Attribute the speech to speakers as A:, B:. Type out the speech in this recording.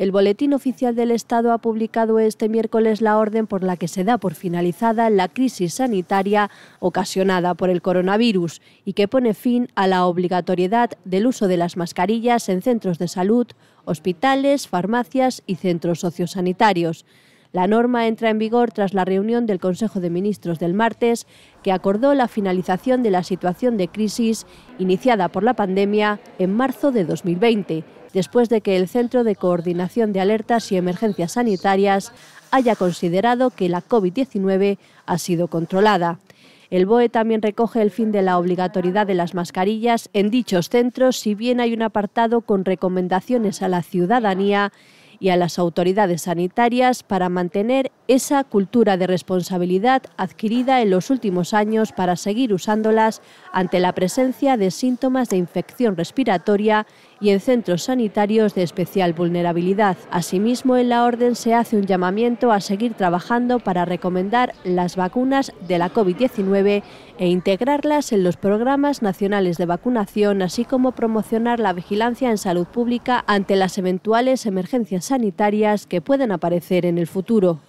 A: El Boletín Oficial del Estado ha publicado este miércoles la orden por la que se da por finalizada la crisis sanitaria ocasionada por el coronavirus y que pone fin a la obligatoriedad del uso de las mascarillas en centros de salud, hospitales, farmacias y centros sociosanitarios. La norma entra en vigor tras la reunión del Consejo de Ministros del martes, que acordó la finalización de la situación de crisis iniciada por la pandemia en marzo de 2020, después de que el Centro de Coordinación de Alertas y Emergencias Sanitarias haya considerado que la COVID-19 ha sido controlada. El BOE también recoge el fin de la obligatoriedad de las mascarillas en dichos centros, si bien hay un apartado con recomendaciones a la ciudadanía y a las autoridades sanitarias para mantener esa cultura de responsabilidad adquirida en los últimos años para seguir usándolas ante la presencia de síntomas de infección respiratoria y en centros sanitarios de especial vulnerabilidad. Asimismo, en la orden se hace un llamamiento a seguir trabajando para recomendar las vacunas de la COVID-19 e integrarlas en los programas nacionales de vacunación, así como promocionar la vigilancia en salud pública ante las eventuales emergencias sanitarias que pueden aparecer en el futuro.